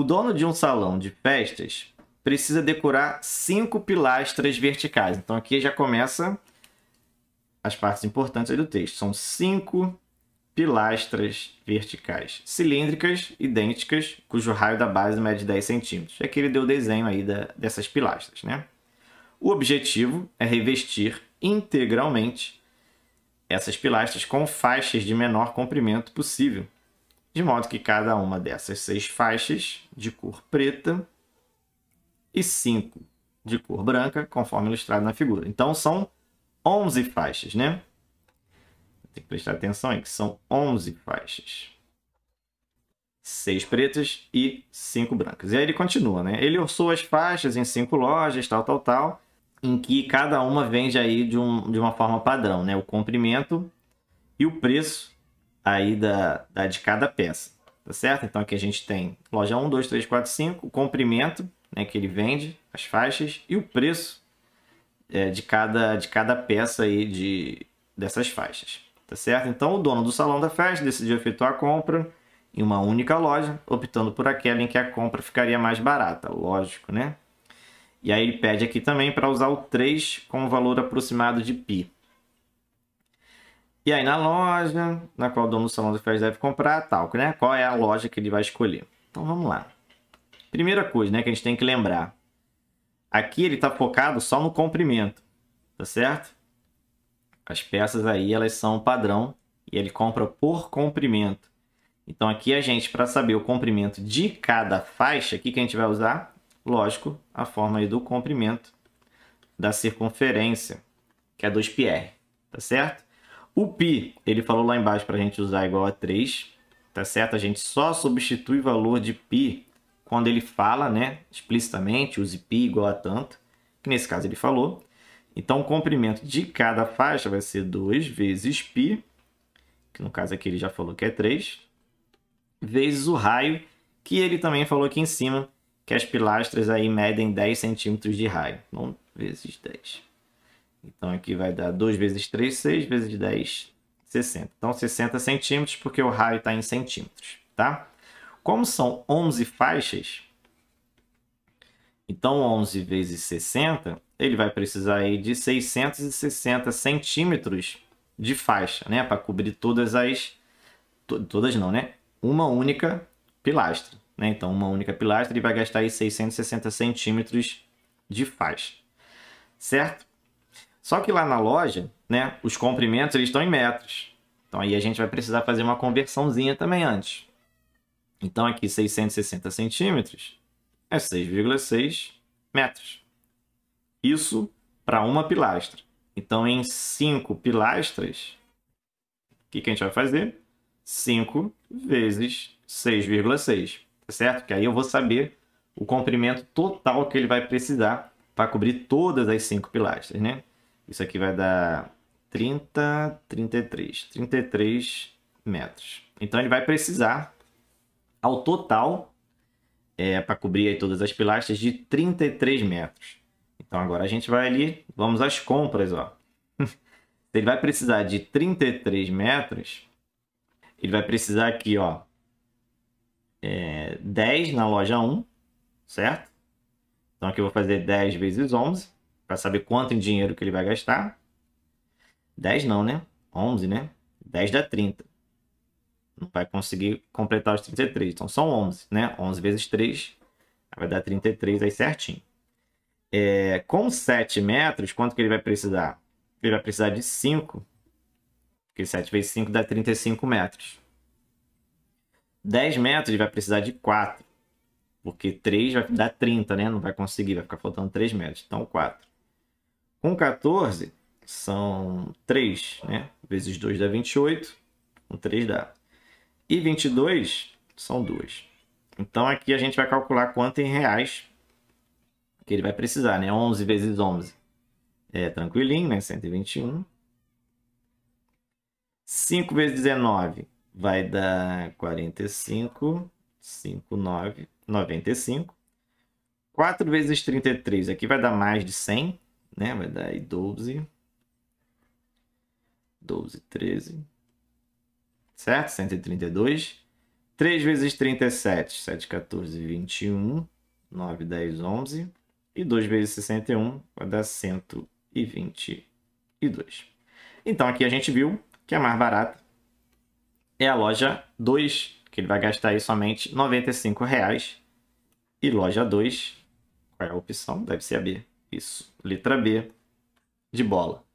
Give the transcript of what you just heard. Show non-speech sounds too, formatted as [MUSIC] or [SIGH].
O dono de um salão de festas precisa decorar cinco pilastras verticais. Então aqui já começa as partes importantes do texto. São cinco pilastras verticais, cilíndricas, idênticas, cujo raio da base mede 10 centímetros. É que ele deu o desenho aí da, dessas pilastras, né? O objetivo é revestir integralmente essas pilastras com faixas de menor comprimento possível, de modo que cada uma dessas seis faixas de cor preta e cinco de cor branca, conforme ilustrado na figura. Então são 11 faixas, né? Tem que prestar atenção aí que são 11 faixas. Seis pretas e cinco brancas. E aí ele continua, né? Ele orçou as faixas em cinco lojas, tal, tal, tal, em que cada uma vende aí de, um, de uma forma padrão, né? O comprimento e o preço aí da, da, de cada peça, tá certo? Então aqui a gente tem loja 1, 2, 3, 4, 5, o comprimento né, que ele vende, as faixas e o preço é, de, cada, de cada peça aí de, dessas faixas, tá certo? Então o dono do salão da festa decidiu efetuar a compra em uma única loja, optando por aquela em que a compra ficaria mais barata, lógico, né? E aí ele pede aqui também para usar o 3 com o valor aproximado de π. E aí na loja, na qual o dono do salão de festa deve comprar, tal, né? Qual é a loja que ele vai escolher? Então vamos lá. Primeira coisa, né, que a gente tem que lembrar. Aqui ele está focado só no comprimento, tá certo? As peças aí, elas são padrão e ele compra por comprimento. Então aqui a gente, para saber o comprimento de cada faixa, o que a gente vai usar? Lógico, a forma do comprimento da circunferência, que é 2πr, tá certo? O pi, ele falou lá embaixo para a gente usar igual a 3, tá certo? A gente só substitui o valor de pi quando ele fala, né, explicitamente, use pi igual a tanto, que nesse caso ele falou. Então, o comprimento de cada faixa vai ser 2 vezes π, que no caso aqui ele já falou que é 3, vezes o raio, que ele também falou aqui em cima, que as pilastras aí medem 10 centímetros de raio. Então, vezes 10. Então aqui vai dar 2 vezes 3, 6 vezes 10, 60. Então 60 centímetros, porque o raio está em centímetros, tá? Como são 11 faixas, então 11 vezes 60, ele vai precisar aí de 660 centímetros de faixa, né? Para cobrir todas as... Todas não, né? Uma única pilastra, né? Então uma única pilastra, ele vai gastar aí 660 centímetros de faixa, certo? Só que lá na loja, né, os comprimentos eles estão em metros. Então aí a gente vai precisar fazer uma conversãozinha também antes. Então aqui 660 centímetros é 6,6 metros. Isso para uma pilastra. Então em 5 pilastras, o que, que a gente vai fazer? 5 vezes 6,6, tá certo? Que aí eu vou saber o comprimento total que ele vai precisar para cobrir todas as cinco pilastras, né? Isso aqui vai dar 30, 33, 33 metros. Então ele vai precisar, ao total, é, para cobrir todas as pilastras, de 33 metros. Então agora a gente vai ali, vamos às compras, ó. [LAUGHS] ele vai precisar de 33 metros, ele vai precisar aqui, ó, é, 10 na loja 1, certo? Então aqui eu vou fazer 10 vezes 11 para saber quanto em dinheiro que ele vai gastar. 10 não, né? 11, né? 10 dá 30. Não vai conseguir completar os 33. Então são 11, né? 11 vezes 3 vai dar 33 aí certinho. É, com 7 metros, quanto que ele vai precisar? Ele vai precisar de 5. Porque 7 vezes 5 dá 35 metros. 10 metros ele vai precisar de 4. Porque 3 vai dar 30, né? Não vai conseguir, vai ficar faltando 3 metros. Então 4. Com 14, são 3, né? Vezes 2 dá 28, com 3 dá. E 22 são 2. Então aqui a gente vai calcular quanto em reais que ele vai precisar, né? 11 vezes 11 é tranquilinho, né? 121. 5 vezes 19 vai dar 45. 5, 9, 95. 4 vezes 33 aqui vai dar mais de 100 né? Vai dar aí 12. 12, 13. Certo? 132. 3 vezes 37, 7, 14, 21. 9, 10, 11. E 2 vezes 61 vai dar 122. Então aqui a gente viu que a mais barata é a loja 2, que ele vai gastar aí somente R$ 95,00. E loja 2, qual é a opção? Deve ser a B. Isso. Letra B, de bola.